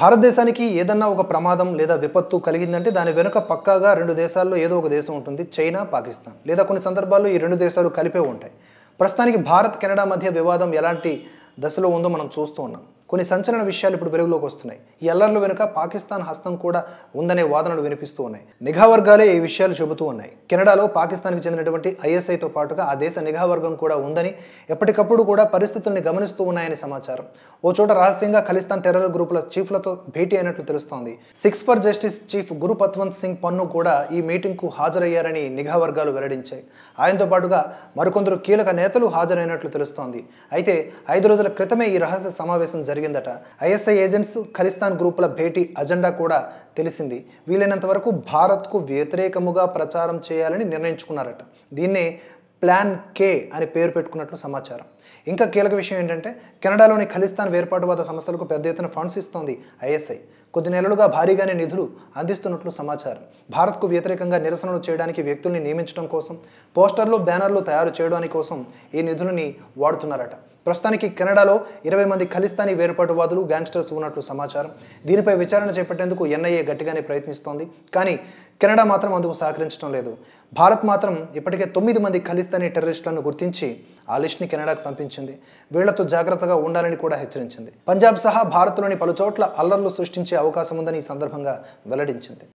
భారతదేశానికి ఏదన్నా ఒక ప్రమాదం లేదా విపత్తు కలిగిందంటే దాని వెనుక పక్కాగా రెండు దేశాల్లో ఏదో ఒక దేశం ఉంటుంది చైనా పాకిస్తాన్ లేదా కొన్ని సందర్భాల్లో ఈ రెండు దేశాలు కలిపే ఉంటాయి ప్రస్తుతానికి భారత్ కెనడా మధ్య వివాదం ఎలాంటి దశలో ఉందో మనం చూస్తూ ఉన్నాం కొన్ని సంచలన విషయాలు ఇప్పుడు వెలుగులోకి వస్తున్నాయి ఈ అల్లర్లు వెనుక పాకిస్తాన్ హస్తం కూడా ఉందనే వాదనలు వినిపిస్తూ ఉన్నాయి నిఘా వర్గాలే ఈ విషయాలు చెబుతూ ఉన్నాయి కెనడాలో పాకిస్తాన్కి చెందినటువంటి ఐఎస్ఐతో పాటుగా ఆ దేశ నిఘా వర్గం కూడా ఉందని ఎప్పటికప్పుడు కూడా పరిస్థితుల్ని గమనిస్తూ ఉన్నాయని సమాచారం ఓ చోట రహస్యంగా ఖలిస్తాన్ టెర్రర్ గ్రూపుల చీఫ్లతో భేటీ అయినట్లు తెలుస్తోంది Sikhs for Justice chief Gurpatwant Singh Pannun కూడా ఈ మీటింగ్కు హాజరయ్యారని నిఘా వర్గాలు వెల్లడించాయి ఆయనతో పాటుగా మరికొందరు కీలక నేతలు హాజరైనట్లు తెలుస్తోంది అయితే ఐదు రోజుల క్రితమే ఈ రహస్య సమావేశం జరిగింది జరిగిందట ఐఎస్ఐ ఏజెంట్స్ ఖలిస్తాన్ గ్రూపుల భేటీ అజెండా కూడా తెలిసింది వీలైనంత వరకు భారత్కు వ్యతిరేకముగా ప్రచారం చేయాలని నిర్ణయించుకున్నారట దీన్నే ప్లాన్ కే అని పేరు పెట్టుకున్నట్లు సమాచారం ఇంకా కీలక విషయం ఏంటంటే కెనడాలోని ఖలిస్తాన్ వేర్పాటువాద సంస్థలకు పెద్ద ఎత్తున ఫండ్స్ ఇస్తోంది ఐఎస్ఐ కొద్ది నెలలుగా భారీగానే నిధులు అందిస్తున్నట్లు సమాచారం భారత్కు వ్యతిరేకంగా నిరసనలు చేయడానికి వ్యక్తుల్ని నియమించడం కోసం పోస్టర్లు బ్యానర్లు తయారు చేయడానికి కోసం ఈ నిధులని వాడుతున్నారట ప్రస్తుతానికి కెనడాలో ఇరవై మంది ఖలిస్తానీ వేర్పాటువాదులు గ్యాంగ్స్టర్స్ ఉన్నట్లు సమాచారం దీనిపై విచారణ చేపట్టేందుకు ఎన్ఐఏ గట్టిగానే ప్రయత్నిస్తోంది కానీ కెనడా మాత్రం అందుకు సహకరించడం లేదు భారత్ మాత్రం ఇప్పటికే తొమ్మిది మంది ఖలిస్తానీ టెర్రరిస్టులను గుర్తించి ఆ లిస్ట్ని కెనడాకు పంపించింది వీళ్లతో జాగ్రత్తగా ఉండాలని కూడా హెచ్చరించింది పంజాబ్ సహా భారత్లోని పలు చోట్ల అల్లర్లు సృష్టించే అవకాశం ఉందని ఈ సందర్భంగా వెల్లడించింది